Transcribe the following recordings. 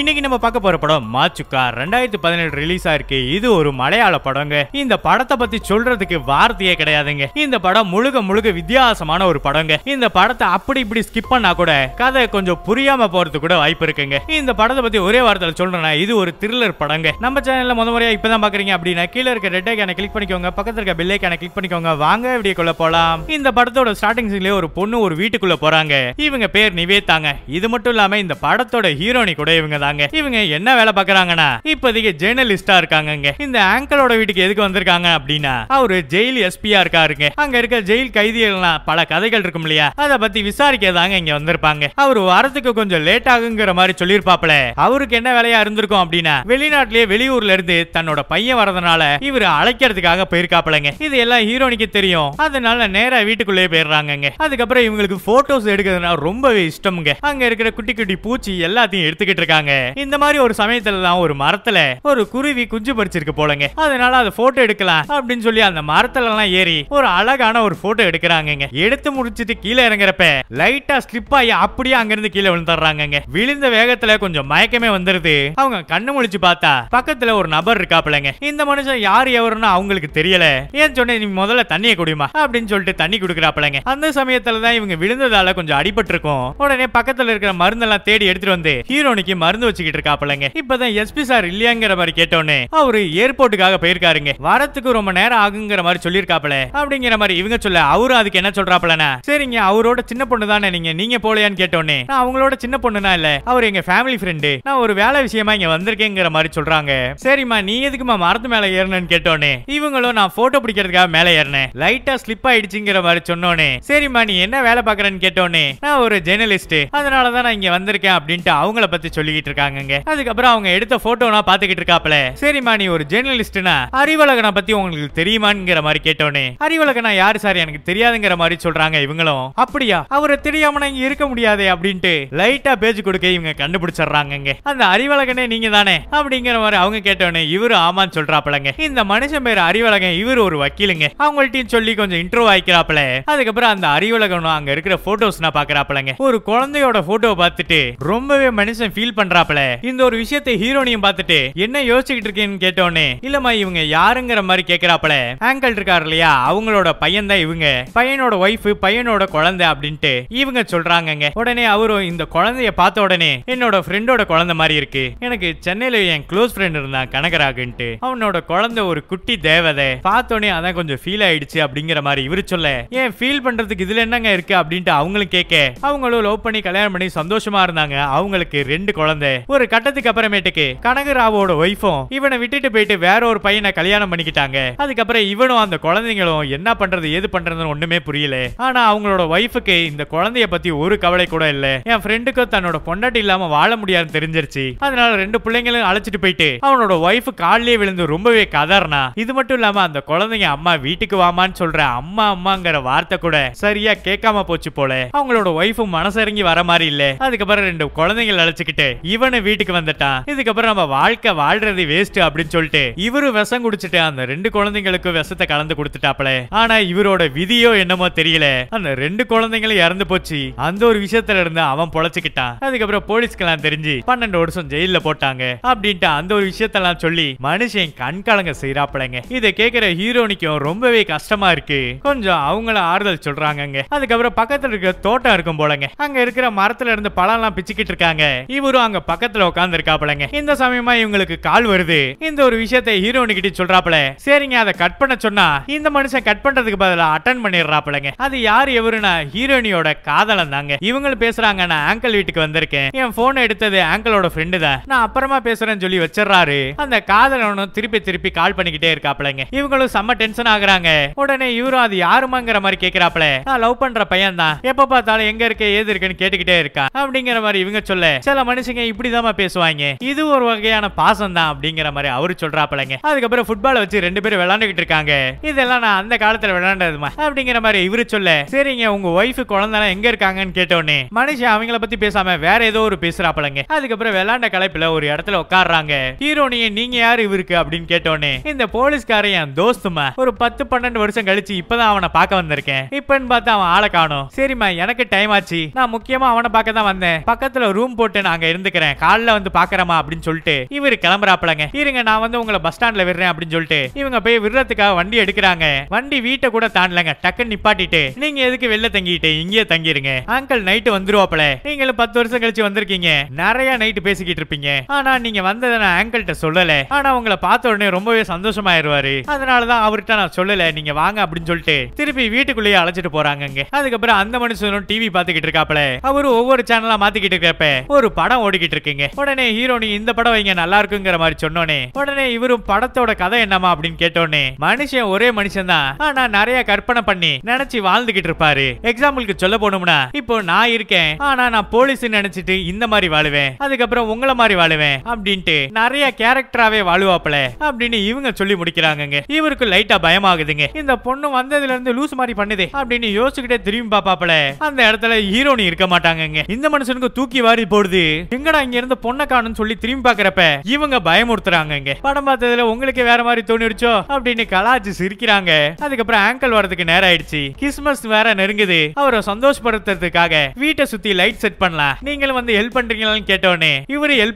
இன்னைக்கு நம்ம பார்க்க போற படம் மாச்சுக்கா ரெண்டாயிரத்தி பதினேழு ரிலீஸ் ஆயிருக்கு இது ஒரு மலையாள படங்க இந்த படத்தை பத்தி சொல்றதுக்கு வார்த்தையே கிடையாதுங்க இந்த படம் முழுக்க முழுக்க வித்தியாசமான ஒரு படங்க இந்த படத்தை அப்படி இப்படி ஸ்கிப் பண்ணா கூட கதை கொஞ்சம் புரியாம போறது கூட வாய்ப்பு இருக்குங்க இந்த படத்தை பத்தி ஒரே வார்த்தையில சொல்றேன்னா இது ஒரு த்ரில்லர் படங்க நம்ம சேனல்ல முத முறையா இப்பதான் பாக்குறீங்க அப்படின்னா கீழே இருக்க ரெட் ஐக்கான கிளிக் பண்ணிக்கோங்க பக்கத்துல இருக்க பெல் ஐக்கான கிளிக் பண்ணிக்கோங்க வாங்க வீடியோக்குள்ள போலாம் இந்த படத்தோட ஸ்டார்டிங் சீன்ல ஒரு பொண்ணு ஒரு வீட்டுக்குள்ள போறாங்க இவங்க பேர் நிவேதாங்க இது மட்டும் இல்லாம இந்த படத்தோட ஹீரோனி கூட இவங்க வந்தாங்க இவங்க என்ன வேலை பாக்குறாங்கன்னா இப்போதைக்கு ஜேர்னலிஸ்டா இருக்காங்க இந்த ஆங்கரோட வீட்டுக்கு எதுக்கு வந்திருக்காங்க அப்படின்னா அவரு ஜெயில் எஸ்பியா இருக்காருங்க அங்க இருக்க ஜெயில் கைதிகள்லாம் பல கதைகள் இருக்கும் இல்லையா அதை பத்தி விசாரிக்கதாங்க இங்க வந்திருப்பாங்க அவரு வரத்துக்கு கொஞ்சம் லேட் ஆகுங்கிற மாதிரி சொல்லியிருப்பாப்ல அவருக்கு என்ன வேலையா இருந்திருக்கும் அப்படின்னா வெளிநாட்டிலேயே வெளியூர்ல இருந்து தன்னோட பையன் வரதுனால இவர் அழைக்கிறதுக்காக போயிருக்காப்லங்க இது எல்லாம் ஹீரோனிக்கு தெரியும் அதனால நேரா வீட்டுக்குள்ளேயே போயிடுறாங்க அதுக்கப்புறம் இவங்களுக்கு போட்டோஸ் எடுக்கிறதுனா ரொம்பவே இஷ்டம்ங்க அங்க இருக்கிற குட்டி குட்டி பூச்சி எல்லாத்தையும் எடுத்துக்கிட்டு இருக்காங்க போறாங்க இந்த மாதிரி ஒரு சமயத்துலலாம் ஒரு மரத்துல ஒரு குருவி குஞ்சு பறிச்சிருக்கு போலங்க அதனால அதை போட்டோ எடுக்கலாம் அப்படின்னு சொல்லி அந்த மரத்துல எல்லாம் ஏறி ஒரு அழகான ஒரு போட்டோ எடுக்கிறாங்க எடுத்து முடிச்சிட்டு கீழே இறங்குறப்ப லைட்டா ஸ்லிப் ஆகி அப்படியே அங்கிருந்து கீழே விழுந்துடுறாங்க விழுந்த வேகத்துல கொஞ்சம் மயக்கமே வந்துருது அவங்க கண்ணு முழிச்சு பார்த்தா பக்கத்துல ஒரு நபர் இருக்காப்லங்க இந்த மனுஷன் யார் எவருன்னு அவங்களுக்கு தெரியல ஏன் சொன்னேன் நீ முதல்ல தண்ணிய குடிமா அப்படின்னு சொல்லிட்டு தண்ணி குடுக்கறாப்லங்க அந்த சமயத்துலதான் இவங்க விழுந்ததால கொஞ்சம் அடிபட்டு இருக்கும் உடனே பக்கத்துல இருக்கிற மருந்தெல்லாம் தேடி எடுத்துட்டு வந்து ஹீரோனுக்கு மருந்து மறந்து வச்சுக்கிட்டு இருக்காப்பலங்க இப்பதான் எஸ்பி சார் இல்லையாங்கிற மாதிரி கேட்டோன்னே அவரு ஏர்போர்ட்டுக்காக போயிருக்காருங்க வரத்துக்கு ரொம்ப நேரம் ஆகுங்கிற மாதிரி சொல்லியிருக்காப்பல அப்படிங்கிற மாதிரி இவங்க சொல்ல அவரு அதுக்கு என்ன சொல்றாப்பலனா சரிங்க அவரோட சின்ன பொண்ணு தானே நீங்க நீங்க போலையான்னு கேட்டோன்னு நான் அவங்களோட சின்ன பொண்ணுனா இல்ல அவர் எங்க ஃபேமிலி ஃப்ரெண்டு நான் ஒரு வேலை விஷயமா இங்க வந்திருக்கேங்கிற மாதிரி சொல்றாங்க சரிம்மா நீ எதுக்குமா மரத்து மேல ஏறணும்னு கேட்டோன்னு இவங்களும் நான் போட்டோ பிடிக்கிறதுக்காக மேல ஏறினேன் லைட்டா ஸ்லிப் ஆயிடுச்சுங்கிற மாதிரி சொன்னோன்னு சரிம்மா நீ என்ன வேலை பாக்குறேன்னு கேட்டோன்னு நான் ஒரு ஜேர்னலிஸ்ட் அதனாலதான் நான் இங்க வந்திருக்கேன் அப்படின்ட்டு அவங்கள பத்தி சொல்லிக்கிட்டு பேசிக்கிட்டு இருக்காங்க அதுக்கப்புறம் அவங்க எடுத்த போட்டோனா பாத்துக்கிட்டு இருக்காப்ல சரிம்மா நீ ஒரு ஜேர்னலிஸ்ட்னா அறிவழகனை பத்தி உங்களுக்கு தெரியுமாங்கிற மாதிரி கேட்டோன்னே அறிவழகனா யாரு சார் எனக்கு தெரியாதுங்கிற மாதிரி சொல்றாங்க இவங்களும் அப்படியா அவரை தெரியாம இங்க இருக்க முடியாது அப்படின்ட்டு லைட்டா பேஜ் கொடுக்க இவங்க கண்டுபிடிச்சிடுறாங்க அந்த அறிவழகனே நீங்க தானே அப்படிங்கிற மாதிரி அவங்க கேட்டோன்னே இவரு ஆமான்னு சொல்றாப்லங்க இந்த மனுஷன் பேர் அறிவழகன் இவர் ஒரு வக்கீலுங்க அவங்கள்ட்டையும் சொல்லி கொஞ்சம் இன்ட்ரோ ஆயிக்கிறாப்ல அதுக்கப்புறம் அந்த அறிவழகனும் அங்க இருக்கிற போட்டோஸ் நான் பாக்குறாப்லங்க ஒரு குழந்தையோட போட்டோ பார்த்துட்டு ரொம்பவே மனுஷன் ஃபீல் பண்ற பண்றாப்ல இந்த ஒரு விஷயத்தை ஹீரோனியும் பார்த்துட்டு என்ன யோசிச்சுக்கிட்டு இருக்கேன்னு கேட்டோன்னே இல்லம்மா இவங்க யாருங்கிற மாதிரி கேக்குறாப்ல ஆங்கிள் இருக்காரு இல்லையா அவங்களோட பையன் தான் இவங்க பையனோட ஒய்ஃப் பையனோட குழந்தை அப்படின்ட்டு இவங்க சொல்றாங்க உடனே அவரும் இந்த குழந்தைய பார்த்த உடனே என்னோட ஃப்ரெண்டோட குழந்தை மாதிரி இருக்கு எனக்கு சென்னையில என் க்ளோஸ் ஃப்ரெண்ட் இருந்தான் கனகராகன்ட்டு அவனோட குழந்தை ஒரு குட்டி தேவதை பார்த்தோன்னே அதான் கொஞ்சம் ஃபீல் ஆயிடுச்சு அப்படிங்கிற மாதிரி இவரு சொல்ல ஏன் ஃபீல் பண்றதுக்கு இதுல என்னங்க இருக்கு அப்படின்ட்டு அவங்களும் கேட்க அவங்களும் லவ் பண்ணி கல்யாணம் பண்ணி சந்தோஷமா இருந்தாங்க அவங்களுக்கு ரெண்டு குழந்தை இருந்தது ஒரு கட்டத்துக்கு அப்புறமேட்டுக்கு கனகராவோட ஒய்ஃபும் இவனை விட்டுட்டு போயிட்டு வேற ஒரு பையனை கல்யாணம் பண்ணிக்கிட்டாங்க அதுக்கப்புறம் இவனும் அந்த குழந்தைங்களும் என்ன பண்றது ஏது பண்றதுன்னு ஒண்ணுமே புரியல ஆனா அவங்களோட ஒய்ஃபுக்கு இந்த குழந்தைய பத்தி ஒரு கவலை கூட இல்ல என் ஃப்ரெண்டுக்கும் தன்னோட பொண்டாட்டி இல்லாம வாழ முடியாதுன்னு தெரிஞ்சிருச்சு அதனால ரெண்டு பிள்ளைங்களும் அழைச்சிட்டு போயிட்டு அவனோட ஒய்ஃப் காலிலேயே விழுந்து ரொம்பவே கதறனா இது மட்டும் இல்லாம அந்த குழந்தைங்க அம்மா வீட்டுக்கு வாமான்னு சொல்ற அம்மா அம்மாங்கிற வார்த்தை கூட சரியா கேட்காம போச்சு போல அவங்களோட ஒய்ஃபும் மனசிறங்கி வர மாதிரி இல்ல அதுக்கப்புறம் ரெண்டு குழந்தைங்களை அழைச்சுக்கிட்டு இவனை வீட்டுக்கு வந்துட்டான் இதுக்கப்புறம் நம்ம வாழ்க்கை வாழ்றது வேஸ்ட் அப்படின்னு சொல்லிட்டு இவரு விஷம் குடிச்சிட்டு அந்த ரெண்டு குழந்தைங்களுக்கு விஷத்தை கலந்து கொடுத்துட்டாப்ல ஆனா இவரோட விதியோ என்னமோ தெரியல அந்த ரெண்டு குழந்தைங்களும் இறந்து போச்சு அந்த ஒரு விஷயத்துல இருந்து அவன் பொழைச்சுக்கிட்டான் அதுக்கப்புறம் போலீஸ்க்கெல்லாம் தெரிஞ்சு பன்னெண்டு வருஷம் ஜெயில போட்டாங்க அப்படின்ட்டு அந்த ஒரு விஷயத்தெல்லாம் சொல்லி மனுஷன் கண் கலங்க செய்யறாப்லங்க இதை கேக்குற ஹீரோனிக்கும் ரொம்பவே கஷ்டமா இருக்கு கொஞ்சம் அவங்கள ஆறுதல் சொல்றாங்கங்க அதுக்கப்புறம் பக்கத்துல இருக்கிற தோட்டம் இருக்கும் போலங்க அங்க இருக்கிற மரத்துல இருந்து பழம் எல்லாம் பிச்சுக்கிட்டு இருக்காங்க இவரும் அங்க பக்கத்துல உட்கார்ந்து இருக்காப்லங்க இந்த சமயமா இவங்களுக்கு கால் வருது இந்த ஒரு விஷயத்தை ஹீரோனு கிட்ட சொல்றாப்ல சரிங்க அத கட் பண்ண சொன்னா இந்த மனுஷன் கட் பண்றதுக்கு பதிலா அட்டன் பண்ணிடுறாப்லங்க அது யார் எவருன்னா ஹீரோனியோட காதலன் தாங்க இவங்களும் பேசுறாங்க நான் ஆங்கிள் வீட்டுக்கு வந்திருக்கேன் என் போன் எடுத்தது ஆங்கிளோட ஃப்ரெண்டு தான் நான் அப்புறமா பேசுறேன்னு சொல்லி வச்சிடறாரு அந்த காதலனும் திருப்பி திருப்பி கால் பண்ணிக்கிட்டே இருக்காப்லங்க இவங்களும் செம்ம டென்ஷன் ஆகுறாங்க உடனே இவரும் அது யாருமாங்கிற மாதிரி கேக்குறாப்ல நான் லவ் பண்ற பையன் தான் எப்ப பார்த்தாலும் எங்க இருக்க ஏது இருக்குன்னு கேட்டுக்கிட்டே இருக்கா அப்படிங்கிற மாதிரி இவங்க சொல்ல சில மனுஷங்க இப்படிதாம்மா பேசுவாங்க இது ஒரு வகையான பாசம் தான் அப்படிங்கிற மாதிரி அவரு சொல்றாப்பலங்க அதுக்கப்புறம் ஃபுட்பால வச்சு ரெண்டு பேரும் விளையாண்டுகிட்டு இருக்காங்க இதெல்லாம் நான் அந்த காலத்துல விளையாண்டதுமா அப்படிங்கிற மாதிரி இவரு சொல்ல சரிங்க உங்க ஒய்ஃப் குழந்தைலாம் எங்க இருக்காங்கன்னு கேட்டோடனே மனுஷன் அவங்கள பத்தி பேசாம வேற ஏதோ ஒரு பேசுறாப்பலங்க அதுக்கப்புறம் விளையாண்ட கலைப்புல ஒரு இடத்துல உட்காடுறாங்க ஹீரோனிய நீங்க யாரு இவருக்கு அப்படின்னு கேட்டோடனே இந்த போலீஸ்காரன் என் தோஸ்துமா ஒரு பத்து பன்னெண்டு வருஷம் கழிச்சு இப்பதான் அவனை பார்க்க வந்திருக்கேன் இப்பன்னு பார்த்து அவன் ஆளை காணும் சரிம்மா எனக்கு டைம் ஆச்சு நான் முக்கியமா அவனை பார்க்க தான் வந்தேன் பக்கத்துல ரூம் போட்டு நாங்க இருந்து இருக்கிறேன் காலைல வந்து பாக்குறமா அப்படின்னு சொல்லிட்டு இவர் கிளம்புறாப்பிளங்க இருங்க நான் வந்து உங்களை பஸ் ஸ்டாண்ட்ல விடுறேன் அப்படின்னு சொல்லிட்டு இவங்க போய் விடுறதுக்காக வண்டி எடுக்கிறாங்க வண்டி வீட்டை கூட தாண்டலங்க டக்குன்னு நிப்பாட்டிட்டு நீங்க எதுக்கு வெளில தங்கிட்டு இங்கேயே தங்கிருங்க அங்கிள் நைட்டு வந்துருவாப்பல நீங்களும் பத்து வருஷம் கழிச்சு வந்திருக்கீங்க நிறைய நைட்டு பேசிக்கிட்டு இருப்பீங்க ஆனா நீங்க வந்ததை நான் அங்கிள்கிட்ட சொல்லல ஆனா உங்களை பார்த்த உடனே ரொம்பவே சந்தோஷமா ஆயிருவாரு அதனாலதான் அவர்கிட்ட நான் சொல்லல நீங்க வாங்க அப்படின்னு சொல்லிட்டு திருப்பி வீட்டுக்குள்ளேயே அழைச்சிட்டு போறாங்க அதுக்கப்புறம் அந்த மனுஷனும் டிவி பாத்துக்கிட்டு இருக்காப்ல அவரு ஒவ்வொரு சேனலா மாத்திக்கிட்டு இருக்கப்ப ஒரு படம் ஓடிக்கிட்டு போய்கிட்டு உடனே இந்த படம் வைங்க நல்லா இருக்குங்கிற மாதிரி சொன்னோனே உடனே இவரும் படத்தோட கதை என்னமா அப்படின்னு மனுஷன் ஒரே மனுஷன் தான் ஆனா நிறைய கற்பனை பண்ணி நினைச்சு வாழ்ந்துகிட்டு இருப்பாரு எக்ஸாம்பிளுக்கு சொல்ல போனோம்னா இப்போ நான் இருக்கேன் ஆனா நான் போலீஸ் நினைச்சிட்டு இந்த மாதிரி வாழுவேன் அதுக்கப்புறம் உங்களை மாதிரி வாழுவேன் அப்படின்ட்டு நிறைய கேரக்டராவே வாழுவாப்ல அப்படின்னு இவங்க சொல்லி முடிக்கிறாங்க இவருக்கு லைட்டா பயமாகுதுங்க இந்த பொண்ணு வந்ததுல இருந்து லூஸ் மாதிரி பண்ணுது அப்படின்னு யோசிச்சுக்கிட்டே திரும்பி பாப்பாப்ல அந்த இடத்துல ஹீரோனி இருக்க மாட்டாங்க இந்த மனுஷனுக்கு தூக்கி வாரி போடுது எங்கட இங்க இருந்து பொண்ணை காணும்னு சொல்லி திரும்பி பாக்குறப்ப இவங்க பயமுறுத்துறாங்க இங்க படம் பார்த்ததுல உங்களுக்கு வேற மாதிரி தோணிடுச்சோ அப்படின்னு சிரிக்கிறாங்க அதுக்கப்புறம் வரதுக்கு நேரம் ஆயிடுச்சு கிறிஸ்மஸ் வேற நெருங்குது அவரை சந்தோஷப்படுத்துறதுக்காக வீட்டை சுத்தி லைட் செட் பண்ணலாம் நீங்களும் வந்து ஹெல்ப் பண்றீங்களான்னு இவரு ஹெல்ப்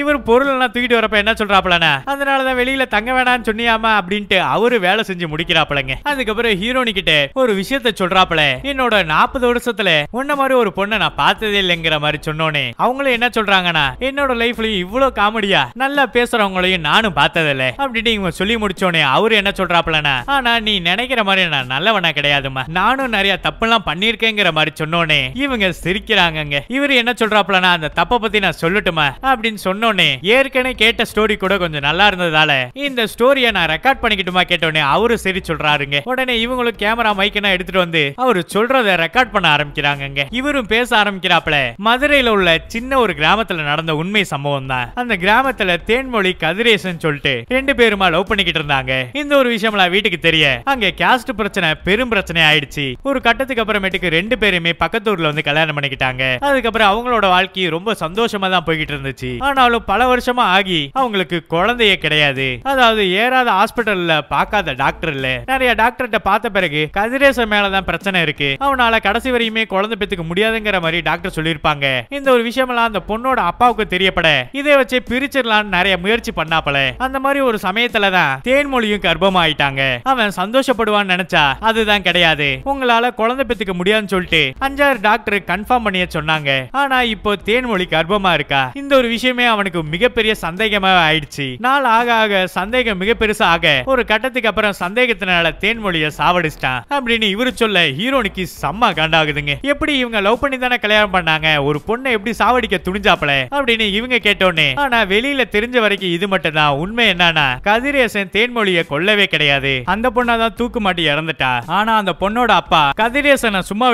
இவர் பொருள் எல்லாம் தூக்கிட்டு வரப்ப என்ன சொல்றாப்லனா அதனாலதான் வெளியில தங்க வேணாம்னு சொன்னியாமா அப்படின்ட்டு அவரு வேலை செஞ்சு முடிக்கிறாப்லங்க அதுக்கப்புறம் ஹீரோனி கிட்ட ஒரு விஷயத்த சொல்றாப்ல என்னோட நாற்பது வருஷத்துல உன்ன மாதிரி ஒரு பொண்ணை நான் பார்த்ததே இல்லைங்கிற மாதிரி சொன்னோனே அவங்களும் என்ன சொல்றாங்கண்ணா என்னோட லைஃப்லயும் இவ்வளவு காமெடியா நல்லா பேசுறவங்களையும் நானும் பார்த்ததில்ல அப்படின்னு இவங்க சொல்லி முடிச்சோடனே அவரு என்ன சொல்றாப்லண்ணா ஆனா நீ நினைக்கிற மாதிரி நான் நல்லவனா கிடையாதுமா நானும் நிறைய தப்பெல்லாம் பண்ணிருக்கேங்கிற மாதிரி சொன்னோனே இவங்க சிரிக்கிறாங்க இவரு என்ன சொல்றாப்லண்ணா அந்த தப்பை பத்தி நான் சொல்லட்டுமா அப்படின்னு சொன்னோனே ஏற்கனவே கேட்ட ஸ்டோரி கூட கொஞ்சம் நல்லா இருந்ததால இந்த ஸ்டோரியை நான் ரெக்கார்ட் பண்ணிக்கிட்டுமா கேட்டோடனே அவரு சரி சொல்றாருங்க உடனே இவங்களும் கேமரா மைக்கெல்லாம் எடுத்துட்டு வந்து அவரு சொல்றதை ரெக்கார்ட் பண்ண ஆரம்பிக்கிறாங்க இவரும் பேச ஆரம்பிக்கிறாப்ல மதுரையில உள்ள சின்ன ஒரு கிராமத்துல நடந்த உண்மை சம்பவம் தான் அந்த கிராமத்துல தேன்மொழி கதிரேசன் சொல்லிட்டு ரெண்டு பேருமா லவ் பண்ணிக்கிட்டு இருந்தாங்க இந்த ஒரு விஷயம்லாம் வீட்டுக்கு தெரிய அங்க கேஸ்ட் பிரச்சனை பெரும் பிரச்சனை ஆயிடுச்சு ஒரு கட்டத்துக்கு அப்புறமேட்டுக்கு ரெண்டு பேருமே பக்கத்து ஊர்ல வந்து கல்யாணம் பண்ணிக்கிட்டாங்க அதுக்கப்புறம் அவங்களோட வாழ்க்கை ரொம்ப சந்தோஷமா தான் போய்கிட்டு இருந்துச்சு ஆனாலும் பல வருஷமா ஆகி அவங்களுக்கு குழந்தையே கிடையாது அதாவது ஏறாத ஹாஸ்பிட்டல்ல பாக்காத டாக்டர் இல்ல நிறைய டாக்டர்கிட்ட பார்த்த பிறகு கதிரேசன் மேலதான் பிரச்சனை இருக்கு அவனால கடைசி வரையுமே குழந்தை பெற்றுக்க முடியாதுங்கிற மாதிரி டாக்டர் சொல்லியிருப்பாங்க இந்த ஒரு விஷயமெல்லாம் அந்த பொண்ணு பொண்ணோட அப்பாவுக்கு தெரியப்பட இதை வச்சு பிரிச்சிடலாம்னு நிறைய முயற்சி பண்ணாப்பல அந்த மாதிரி ஒரு சமயத்துலதான் தேன்மொழியும் கர்ப்பம் ஆயிட்டாங்க அவன் சந்தோஷப்படுவான்னு நினைச்சா அதுதான் கிடையாது உங்களால குழந்தை பெத்துக்க முடியாதுன்னு சொல்லிட்டு அஞ்சாறு டாக்டர் கன்ஃபார்ம் பண்ணிய சொன்னாங்க ஆனா இப்போ தேன்மொழி கர்ப்பமா இருக்கா இந்த ஒரு விஷயமே அவனுக்கு மிகப்பெரிய சந்தேகமா ஆயிடுச்சு நாள் ஆக ஆக சந்தேகம் மிக பெருசா ஆக ஒரு கட்டத்துக்கு அப்புறம் சந்தேகத்தினால தேன்மொழிய சாவடிச்சிட்டான் அப்படின்னு இவரு சொல்ல ஹீரோனுக்கு செம்ம கண்டாகுதுங்க எப்படி இவங்க லவ் பண்ணி தானே கல்யாணம் பண்ணாங்க ஒரு பொண்ணை எப்படி சாவடிக்க துணிஞ்ச செஞ்சாப்ல அப்படின்னு இவங்க கேட்டோன்னே ஆனா வெளியில தெரிஞ்ச வரைக்கும் இது மட்டும் தான் உண்மை என்னன்னா கதிரேசன் தேன்மொழிய கொல்லவே கிடையாது அந்த பொண்ணாதான் தூக்கு மாட்டி இறந்துட்டா ஆனா அந்த பொண்ணோட அப்பா கதிரேசனை சும்மா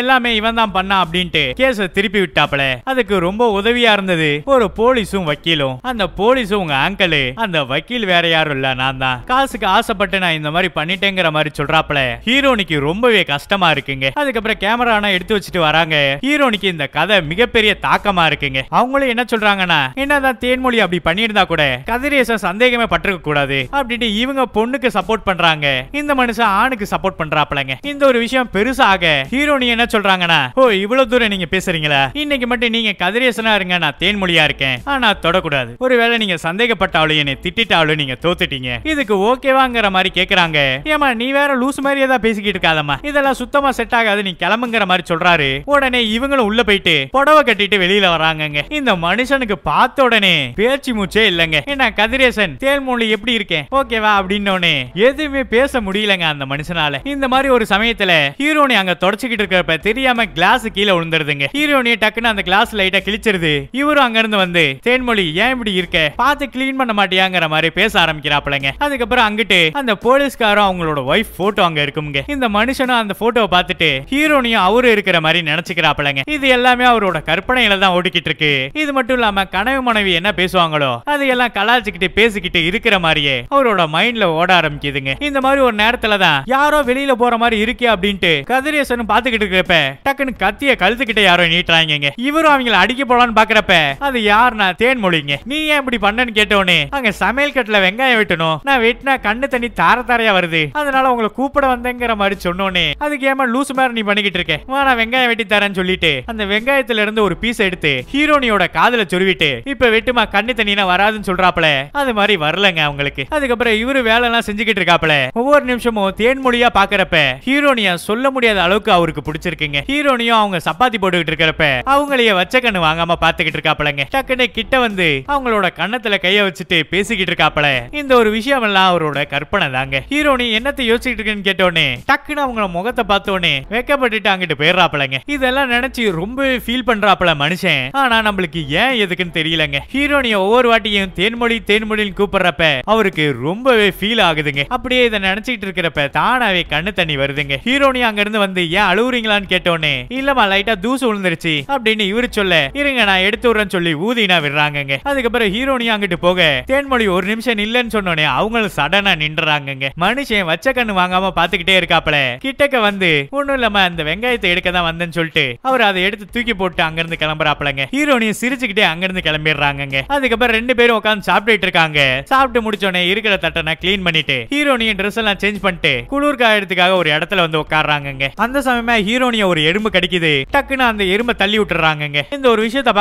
எல்லாமே இவன் தான் பண்ணா அப்படின்ட்டு கேஸ திருப்பி விட்டாப்ல அதுக்கு ரொம்ப உதவியா இருந்தது ஒரு போலீஸும் வக்கீலும் அந்த போலீஸும் உங்க அங்கிளு அந்த வக்கீல் வேற யாரும் இல்ல நான் தான் காசுக்கு ஆசைப்பட்டு நான் இந்த மாதிரி பண்ணிட்டேங்கிற மாதிரி சொல்றாப்ல ஹீரோனிக்கு ரொம்பவே கஷ்டமா இருக்குங்க அதுக்கப்புறம் கேமரா எடுத்து வச்சுட்டு வராங்க ஹீரோனிக்கு இந்த கதை மிகப்பெரிய தாக்கம் சந்தேகமா இருக்குங்க அவங்களும் என்ன சொல்றாங்கன்னா என்னதான் தேன்மொழி அப்படி பண்ணியிருந்தா கூட கதிரேசன் சந்தேகமே பட்டிருக்க கூடாது அப்படின்ட்டு இவங்க பொண்ணுக்கு சப்போர்ட் பண்றாங்க இந்த மனுஷன் ஆணுக்கு சப்போர்ட் பண்றாப்பிளங்க இந்த ஒரு விஷயம் பெருசாக ஹீரோனி என்ன சொல்றாங்கன்னா ஓ இவ்வளவு தூரம் நீங்க பேசுறீங்களா இன்னைக்கு மட்டும் நீங்க கதிரேசனா இருங்க நான் தேன்மொழியா இருக்கேன் ஆனா தொடக்கூடாது ஒருவேளை நீங்க சந்தேகப்பட்டாலும் என்னை திட்டாலும் நீங்க தோத்துட்டீங்க இதுக்கு ஓகேவாங்கிற மாதிரி கேக்குறாங்க ஏமா நீ வேற லூஸ் மாதிரி ஏதாவது பேசிக்கிட்டு இருக்காதம்மா இதெல்லாம் சுத்தமா செட் ஆகாது நீ கிளம்புங்கிற மாதிரி சொல்றாரு உடனே இவங்களும் உள்ள போயிட்டு புடவை கட்டிட்டு வெளியே வெளியில வராங்க இந்த மனுஷனுக்கு பார்த்த உடனே பேச்சு மூச்சே இல்லங்க என்ன கதிரேசன் தேல்மொழி எப்படி இருக்கேன் ஓகேவா அப்படின்னு எதுவுமே பேச முடியலங்க அந்த மனுஷனால இந்த மாதிரி ஒரு சமயத்துல ஹீரோனி அங்க தொடச்சுக்கிட்டு இருக்கிறப்ப தெரியாம கிளாஸ் கீழே விழுந்துருதுங்க ஹீரோனி டக்குன்னு அந்த கிளாஸ் லைட்டா கிழிச்சிருது இவரும் அங்க இருந்து வந்து தேன்மொழி ஏன் இப்படி இருக்க பார்த்து கிளீன் பண்ண மாட்டியாங்கிற மாதிரி பேச ஆரம்பிக்கிறாப்பிளங்க அதுக்கப்புறம் அங்கிட்டு அந்த போலீஸ்காரும் அவங்களோட ஒய்ஃப் போட்டோ அங்க இருக்குங்க இந்த மனுஷனும் அந்த போட்டோவை பார்த்துட்டு ஹீரோனியும் அவரு இருக்கிற மாதிரி நினைச்சுக்கிறாப்பிளங்க இது எல்லாமே அவரோட கற்பனையில தான் தான் ஓடிக்கிட்டு இருக்கு இது மட்டும் இல்லாம கனவு மனைவி என்ன பேசுவாங்களோ அதையெல்லாம் கலாச்சிக்கிட்டு பேசிக்கிட்டு இருக்கிற மாதிரியே அவரோட மைண்ட்ல ஓட ஆரம்பிக்குதுங்க இந்த மாதிரி ஒரு நேரத்துலதான் யாரோ வெளியில போற மாதிரி இருக்கே அப்படின்ட்டு கதிரேசனும் பாத்துக்கிட்டு இருக்கிறப்ப டக்குன்னு கத்திய கழுத்துக்கிட்ட யாரோ நீட்டுறாங்க இவரும் அவங்கள அடிக்க போலான்னு பாக்குறப்ப அது யாருனா தேன் மொழிங்க நீ ஏன் இப்படி பண்ணன்னு கேட்டோன்னு அங்க சமையல் கட்டுல வெங்காயம் வெட்டணும் நான் வெட்டினா கண்ணு தண்ணி தார தாரையா வருது அதனால உங்களை கூப்பிட வந்தேங்கிற மாதிரி சொன்னோன்னே அதுக்கு ஏமா லூசு மாதிரி நீ பண்ணிக்கிட்டு இருக்க நான் வெங்காயம் வெட்டி தரேன்னு சொல்லிட்டு அந்த வெங்காயத்துல இருந்து ஒரு பீஸ் எடுத்து எடுத்து ஹீரோனியோட காதல சொருவிட்டு இப்ப வெட்டுமா கண்ணு தண்ணினா வராதுன்னு சொல்றாப்ல அது மாதிரி வரலங்க அவங்களுக்கு அதுக்கப்புறம் இவரு வேலை எல்லாம் செஞ்சுக்கிட்டு இருக்காப்ல ஒவ்வொரு நிமிஷமும் தேன்மொழியா பாக்குறப்ப ஹீரோனியா சொல்ல முடியாத அளவுக்கு அவருக்கு பிடிச்சிருக்குங்க ஹீரோனியும் அவங்க சப்பாத்தி போட்டுக்கிட்டு இருக்கிறப்ப அவங்களைய வச்ச கண்ணு வாங்காம பாத்துக்கிட்டு இருக்காப்பலங்க டக்குன்னு கிட்ட வந்து அவங்களோட கண்ணத்துல கைய வச்சுட்டு பேசிக்கிட்டு இருக்காப்புல இந்த ஒரு விஷயம் எல்லாம் அவரோட கற்பனை தாங்க ஹீரோனி என்னத்தை யோசிச்சுட்டு இருக்குன்னு கேட்டோடனே டக்குன்னு அவங்கள முகத்தை பார்த்தோன்னே வெக்கப்பட்டுட்டு அங்கிட்டு போயிடுறாப்பலங்க இதெல்லாம் நினைச்சு ரொம்ப ஃபீல் பண்றாப்ல மனுஷன் நினைச்சேன் ஆனா நம்மளுக்கு ஏன் எதுக்குன்னு தெரியலங்க ஹீரோனிய ஒவ்வொரு வாட்டியும் தேன்மொழி தேன்மொழின்னு கூப்பிடுறப்ப அவருக்கு ரொம்பவே ஃபீல் ஆகுதுங்க அப்படியே இதை நினைச்சிட்டு இருக்கிறப்ப தானாவே கண்ணு தண்ணி வருதுங்க ஹீரோனி அங்க இருந்து வந்து ஏன் அழுவுறீங்களான்னு கேட்டோன்னே இல்லமா லைட்டா தூசு விழுந்துருச்சு அப்படின்னு இவரு சொல்ல இருங்க நான் எடுத்து விடுறேன்னு சொல்லி ஊதினா விடுறாங்க அதுக்கப்புறம் ஹீரோனி அங்கிட்டு போக தேன்மொழி ஒரு நிமிஷம் இல்லன்னு சொன்னோடனே அவங்களும் சடனா நின்றாங்க மனுஷன் வச்ச கண்ணு வாங்காம பாத்துக்கிட்டே இருக்காப்ல கிட்டக்க வந்து ஒண்ணும் இல்லாம அந்த வெங்காயத்தை எடுக்க தான் வந்தேன்னு சொல்லிட்டு அவர் அதை எடுத்து தூக்கி போட்டு அங்கிருந்து கிளம்புறா பண்றாப்லங்க சிரிச்சுக்கிட்டே அங்கிருந்து கிளம்பிடுறாங்க அதுக்கப்புறம் ரெண்டு பேரும் உட்காந்து இருக்காங்க சாப்பிட்டு முடிச்சோடனே இருக்கிற தட்டனை கிளீன் பண்ணிட்டு ஹீரோனியும் ட்ரெஸ் எல்லாம் சேஞ்ச் பண்ணிட்டு குளிர் ஒரு இடத்துல வந்து உட்காடுறாங்க அந்த சமயமா ஹீரோனிய ஒரு எறும்பு கடிக்குது டக்குன்னு அந்த எறும்பை தள்ளி விட்டுறாங்க இந்த ஒரு விஷயத்த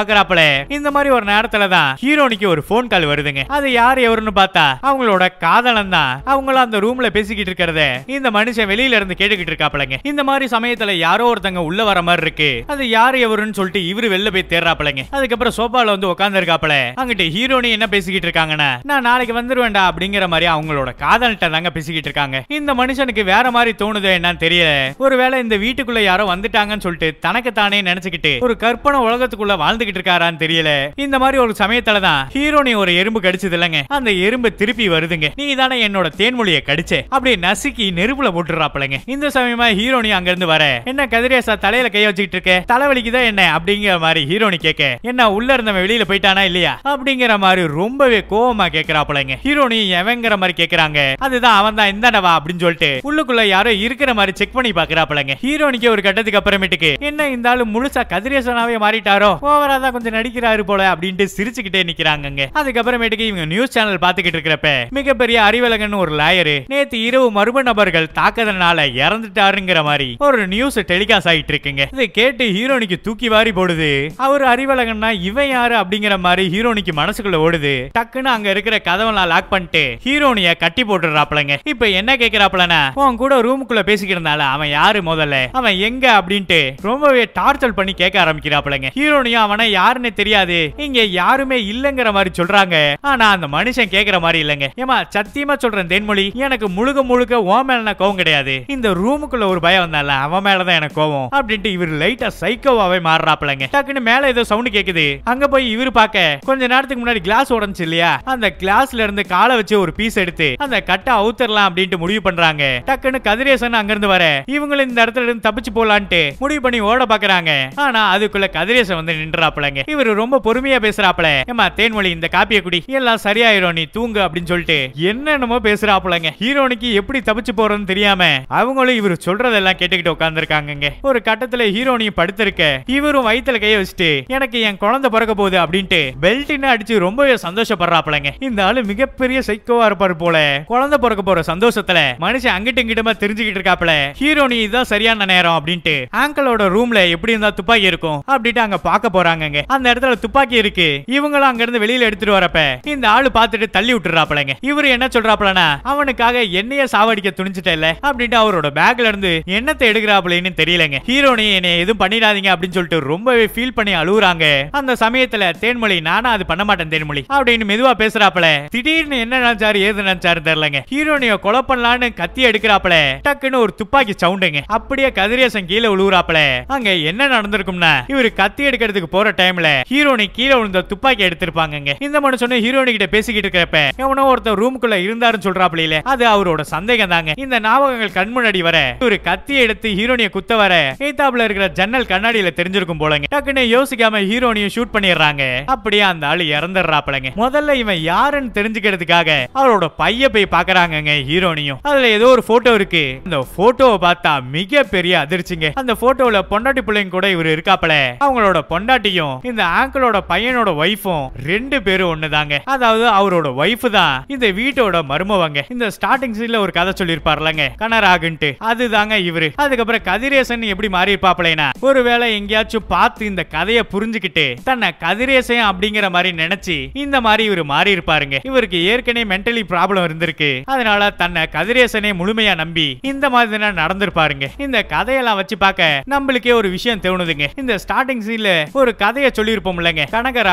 இந்த மாதிரி ஒரு நேரத்துல தான் ஹீரோனிக்கு ஒரு போன் கால் வருதுங்க அது யார் எவருன்னு பார்த்தா அவங்களோட காதலன் தான் அவங்கள அந்த ரூம்ல பேசிக்கிட்டு இருக்கிறத இந்த மனுஷன் வெளியில இருந்து கேட்டுக்கிட்டு இருக்காப்லங்க இந்த மாதிரி சமயத்துல யாரோ ஒருத்தங்க உள்ள வர மாதிரி இருக்கு அது யார் எவருன்னு சொல்லிட்டு இவரு வெளில போய் போய் அதுக்கப்புறம் சோபால வந்து உட்கார்ந்து உட்காந்துருக்காப்பிள அங்கிட்ட ஹீரோனி என்ன பேசிக்கிட்டு இருக்காங்கன்னா நான் நாளைக்கு வந்துருவேன்டா அப்படிங்கிற மாதிரி அவங்களோட காதல்கிட்ட தாங்க பேசிக்கிட்டு இருக்காங்க இந்த மனுஷனுக்கு வேற மாதிரி தோணுது என்னன்னு தெரியல ஒருவேளை இந்த வீட்டுக்குள்ள யாரோ வந்துட்டாங்கன்னு சொல்லிட்டு தனக்கு தானே நினைச்சுக்கிட்டு ஒரு கற்பனை உலகத்துக்குள்ள வாழ்ந்துகிட்டு இருக்காரான்னு தெரியல இந்த மாதிரி ஒரு சமயத்துல தான் ஹீரோனி ஒரு எறும்பு கடிச்சது இல்லைங்க அந்த எறும்பு திருப்பி வருதுங்க நீ தானே என்னோட தேன்மொழியை கடிச்ச அப்படியே நசுக்கி நெருப்புல போட்டுறாப்பலங்க இந்த சமயமா ஹீரோனி அங்க இருந்து வர என்ன கதிரேசா தலையில கைய வச்சுக்கிட்டு இருக்க தலைவலிக்குதான் என்ன அப்படிங்கிற மாதிரி ஹீரோனி கேட்க என்ன உள்ள இருந்தவன் வெளியில போயிட்டானா இல்லையா அப்படிங்கிற மாதிரி ரொம்பவே கோவமா கேக்குறாப்புலங்க ஹீரோனி எவங்கிற மாதிரி கேக்குறாங்க அதுதான் அவன் தான் இந்தாண்டவா அப்படின்னு சொல்லிட்டு உள்ளுக்குள்ள யாரோ இருக்கிற மாதிரி செக் பண்ணி பாக்குறாப்புலங்க ஹீரோனிக்கு ஒரு கட்டத்துக்கு அப்புறமேட்டுக்கு என்ன இந்த ஆளு முழுசா கதிரேசனாவே மாறிட்டாரோ ஓவரா தான் கொஞ்சம் நடிக்கிறாரு போல அப்படின்ட்டு சிரிச்சுக்கிட்டே நிக்கிறாங்க அதுக்கப்புறமேட்டுக்கு இவங்க நியூஸ் சேனல் பாத்துக்கிட்டு இருக்கிறப்ப மிகப்பெரிய அறிவலகன் ஒரு லாயரு நேத்து இரவு மர்ம நபர்கள் தாக்கதனால இறந்துட்டாருங்கிற மாதிரி ஒரு நியூஸ் டெலிகாஸ்ட் ஆயிட்டு இருக்குங்க இதை கேட்டு ஹீரோனிக்கு தூக்கி வாரி போடுது அவர் அறிவழகன்னா இவன் யாரு அப்படிங்கிற மாதிரி ஹீரோனிக்கு மனசுக்குள்ள ஓடுது டக்குன்னு அங்க இருக்கிற கதவெல்லாம் லாக் பண்ணிட்டு ஹீரோனிய கட்டி போட்டுறாப்பிளங்க இப்ப என்ன கேக்குறாப்பிளனா உன் கூட ரூமுக்குள்ள பேசிக்கிட்டு இருந்தால அவன் யாரு முதல்ல அவன் எங்க அப்படின்ட்டு ரொம்பவே டார்ச்சர் பண்ணி கேட்க ஆரம்பிக்கிறாப்பிளங்க ஹீரோனியும் அவனை யாருன்னு தெரியாது இங்க யாருமே இல்லங்கிற மாதிரி சொல்றாங்க ஆனா அந்த மனுஷன் கேக்குற மாதிரி இல்லங்க ஏமா சத்தியமா சொல்றேன் தேன்மொழி எனக்கு முழுக்க முழுக்க ஓ மேல கோவம் கிடையாது இந்த ரூமுக்குள்ள ஒரு பயம் வந்தால அவன் மேலதான் எனக்கு கோவம் அப்படின்ட்டு இவர் லைட்டா சைக்கோவாவே மாறுறாப்பிளங்க டக்குன்னு மேல ஏதோ சவுண்ட் கேக்குது அங்க போய் இவரு பாக்க கொஞ்ச நேரத்துக்கு முன்னாடி கிளாஸ் உடஞ்சு இல்லையா அந்த கிளாஸ்ல இருந்து காலை வச்சு ஒரு பீஸ் எடுத்து அந்த கட்டை அவுத்தரலாம் அப்படின்ட்டு முடிவு பண்றாங்க டக்குன்னு கதிரேசன் அங்க இருந்து வர இவங்களும் இந்த இடத்துல இருந்து தப்பிச்சு போலான்ட்டு முடிவு பண்ணி ஓட பாக்குறாங்க ஆனா அதுக்குள்ள கதிரேசன் வந்து நின்றாப்பிளங்க இவரு ரொம்ப பொறுமையா பேசுறாப்ல ஏமா தேன்மொழி இந்த காப்பிய குடி எல்லாம் சரியாயிரும் நீ தூங்கு அப்படின்னு சொல்லிட்டு என்னென்னமோ பேசுறாப்பிளங்க ஹீரோனுக்கு எப்படி தப்பிச்சு போறோம்னு தெரியாம அவங்களும் இவரு சொல்றதெல்லாம் கேட்டுக்கிட்டு உட்காந்துருக்காங்க ஒரு கட்டத்துல ஹீரோனியும் படுத்திருக்க இவரும் வயிற்றுல கைய வச்சு வச்சுட்டு எனக்கு என் குழந்தை பிறக்க போகுது அப்படின்ட்டு பெல்ட்னு அடிச்சு ரொம்பவே சந்தோஷப்படுறாப்லங்க இந்த ஆளு மிகப்பெரிய சைக்கோவா இருப்பாரு போல குழந்தை பிறக்க போற சந்தோஷத்துல மனுஷன் அங்கிட்டு இங்கிட்டமா தெரிஞ்சுக்கிட்டு இருக்காப்ல ஹீரோனி இதுதான் சரியான நேரம் அப்படின்ட்டு ஆங்கிளோட ரூம்ல எப்படி இருந்தா துப்பாக்கி இருக்கும் அப்படின்ட்டு அங்க பாக்க போறாங்க அந்த இடத்துல துப்பாக்கி இருக்கு இவங்களும் அங்க இருந்து வெளியில எடுத்துட்டு வரப்ப இந்த ஆளு பாத்துட்டு தள்ளி விட்டுறாப்லங்க இவரு என்ன சொல்றாப்லனா அவனுக்காக என்னைய சாவடிக்க இல்ல அப்படின்ட்டு அவரோட பேக்ல இருந்து என்னத்தை எடுக்கிறாப்லன்னு தெரியலங்க ஹீரோனி என்ன எதுவும் பண்ணிடாதீங்க அப்படின்னு சொல்லிட்டு ரொம்பவே ஃபீல் பண்ணி பண்ணி அழுகுறாங்க அந்த சமயத்துல தேன்மொழி நானா அது பண்ண மாட்டேன் தேன்மொழி அப்படின்னு மெதுவா பேசுறாப்ல திடீர்னு என்ன நினைச்சாரு ஏது நினைச்சாரு தெரியலங்க ஹீரோனிய கொலை பண்ணலான்னு கத்தி எடுக்கிறாப்ல டக்குன்னு ஒரு துப்பாக்கி சவுண்டுங்க அப்படியே கதிரேசன் கீழே விழுகுறாப்ல அங்க என்ன நடந்திருக்கும்னா இவரு கத்தி எடுக்கிறதுக்கு போற டைம்ல ஹீரோனி கீழே விழுந்த துப்பாக்கி எடுத்திருப்பாங்க இந்த மனுஷனு ஹீரோனி கிட்ட பேசிக்கிட்டு இருக்கிறப்ப எவனோ ஒருத்தர் ரூமுக்குள்ள இருந்தாருன்னு சொல்றாப்ல அது அவரோட சந்தேகம் தாங்க இந்த ஞாபகங்கள் கண் முன்னாடி வர இவரு கத்தி எடுத்து ஹீரோனிய குத்த வர ஏத்தாப்ல இருக்கிற ஜன்னல் கண்ணாடியில தெரிஞ்சிருக்கும் போலங்க டக்குன்னு யோசிக்காம ஹீரோனியும் ஷூட் பண்ணிடுறாங்க அப்படியே அந்த ஆள் இறந்துடுறாப்பிளங்க முதல்ல இவன் யாருன்னு தெரிஞ்சுக்கிறதுக்காக அவரோட பைய போய் பாக்குறாங்க ஹீரோனியும் அதுல ஏதோ ஒரு போட்டோ இருக்கு அந்த போட்டோவை பார்த்தா மிக பெரிய அதிர்ச்சிங்க அந்த போட்டோல பொண்டாட்டி பிள்ளைங்க கூட இவர் இருக்காப்பல அவங்களோட பொண்டாட்டியும் இந்த ஆங்கிளோட பையனோட ஒய்ஃபும் ரெண்டு பேரும் ஒண்ணுதாங்க அதாவது அவரோட ஒய்ஃப் தான் இந்த வீட்டோட மருமவங்க இந்த ஸ்டார்டிங் சீன்ல ஒரு கதை சொல்லிருப்பாருலங்க கனராகுன்ட்டு அதுதாங்க இவரு அதுக்கப்புறம் கதிரேசன் எப்படி மாறி இருப்பாப்லேனா ஒருவேளை எங்கேயாச்சும் பார்த்து இந்த கதை கதையை புரிஞ்சுக்கிட்டு தன்னை கதிரேசன் அப்படிங்கிற மாதிரி நினைச்சு இந்த மாதிரி இவர் மாறி இருப்பாருங்க இவருக்கு ஏற்கனவே மென்டலி ப்ராப்ளம் இருந்திருக்கு அதனால தன்னை கதிரேசனே முழுமையா நம்பி இந்த மாதிரி நடந்திருப்பாருங்க இந்த கதையெல்லாம் வச்சு பார்க்க நம்மளுக்கே ஒரு விஷயம் தோணுதுங்க இந்த ஸ்டார்டிங் சீன்ல ஒரு கதையை சொல்லியிருப்போம் இல்லைங்க கனகர்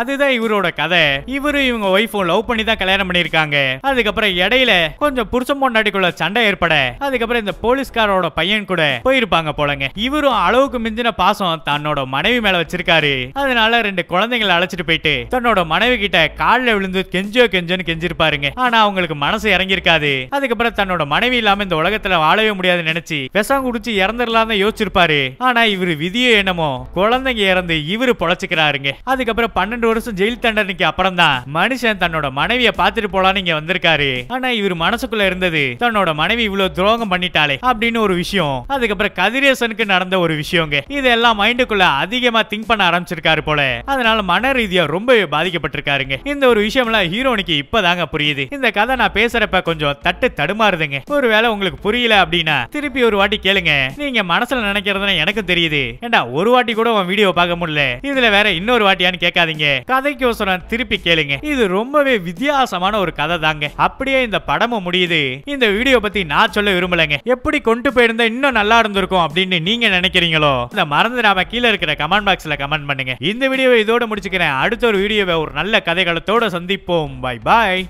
அதுதான் இவரோட கதை இவரும் இவங்க ஒய்ஃபும் லவ் பண்ணி தான் கல்யாணம் பண்ணியிருக்காங்க அதுக்கப்புறம் இடையில கொஞ்சம் புருஷ பொண்டாட்டிக்குள்ள சண்டை ஏற்பட அதுக்கப்புறம் இந்த போலீஸ்காரோட பையன் கூட போயிருப்பாங்க போலங்க இவரும் அளவுக்கு மிஞ்சின பாசம் தன்னோட மனைவி மேல வச்சிருக்காரு அதனால ரெண்டு குழந்தைங்களை அழைச்சிட்டு போயிட்டு தன்னோட மனைவி கிட்ட காலில் விழுந்து கெஞ்சோ கெஞ்சோன்னு கெஞ்சிருப்பாருங்க ஆனா அவங்களுக்கு மனசு இறங்கியிருக்காது அதுக்கப்புறம் தன்னோட மனைவி இல்லாம இந்த உலகத்துல வாழவே முடியாதுன்னு நினைச்சு விஷம் குடிச்சு இறந்துடலாம் யோசிச்சிருப்பாரு ஆனா இவரு விதியோ என்னமோ குழந்தைங்க இறந்து இவரு பொழைச்சுக்கிறாருங்க அதுக்கப்புறம் பன்னெண்டு வருஷம் ஜெயில் தண்டனைக்கு அப்புறம் தான் மனுஷன் தன்னோட மனைவிய பாத்துட்டு போலான்னு இங்க வந்திருக்காரு ஆனா இவர் மனசுக்குள்ள இருந்தது தன்னோட மனைவி இவ்வளவு துரோகம் பண்ணிட்டாலே அப்படின்னு ஒரு விஷயம் அதுக்கப்புறம் கதிரேசனுக்கு நடந்த ஒரு விஷயங்க இதெல்லாம் மைண்டுக்குள்ள அதிகமா அதிகமா திங்க் பண்ண ஆரம்பிச்சிருக்காரு போல அதனால மன ரீதியா ரொம்பவே பாதிக்கப்பட்டிருக்காருங்க இந்த ஒரு விஷயம் எல்லாம் ஹீரோனுக்கு இப்பதாங்க புரியுது இந்த கதை நான் பேசுறப்ப கொஞ்சம் தட்டு தடுமாறுதுங்க ஒருவேளை உங்களுக்கு புரியல அப்படின்னா திருப்பி ஒரு வாட்டி கேளுங்க நீங்க மனசுல நினைக்கிறதுனா எனக்கும் தெரியுது ஏண்டா ஒரு வாட்டி கூட உன் வீடியோ பார்க்க முடியல இதுல வேற இன்னொரு வாட்டியான்னு கேட்காதீங்க கதைக்கோசரம் திருப்பி கேளுங்க இது ரொம்பவே வித்தியாசமான ஒரு கதை தாங்க அப்படியே இந்த படமும் முடியுது இந்த வீடியோ பத்தி நான் சொல்ல விரும்பலைங்க எப்படி கொண்டு போயிருந்தா இன்னும் நல்லா இருந்திருக்கும் அப்படின்னு நீங்க நினைக்கிறீங்களோ இந்த மறந்து நாம கீழே இருக்கிற கமெண்ட் கமெண்ட் பாக்ஸ்ல கமெண்ட் பண்ணுங்க இந்த வீடியோவை இதோட முடிச்சுக்கிறேன் அடுத்த ஒரு வீடியோவை ஒரு நல்ல கதைகளத்தோட சந்திப்போம் பாய் பாய்